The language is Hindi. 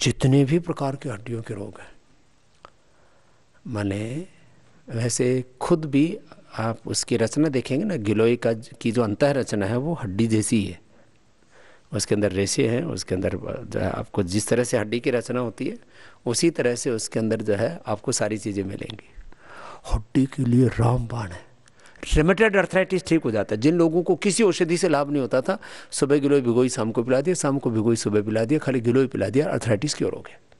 जितने भी प्रकार के हड्डियों के रोग हैं माने वैसे खुद भी आप उसकी रचना देखेंगे ना गिलोई का की जो अंतः रचना है वो हड्डी जैसी है उसके अंदर रेशे हैं उसके अंदर जो है आपको जिस तरह से हड्डी की रचना होती है उसी तरह से उसके अंदर जो है आपको सारी चीज़ें मिलेंगी हड्डी के लिए रामबाण है रिमेटेड अर्थराइटिस ठीक हो जाता है जिन लोगों को किसी औषधि से लाभ नहीं होता था सुबह गिलोई भिगोई शाम को पिला दिया शाम को भिगोई सुबह पिला दिया खाली गिलोई पिला दिया अर्थराइटिस क्योर हो गया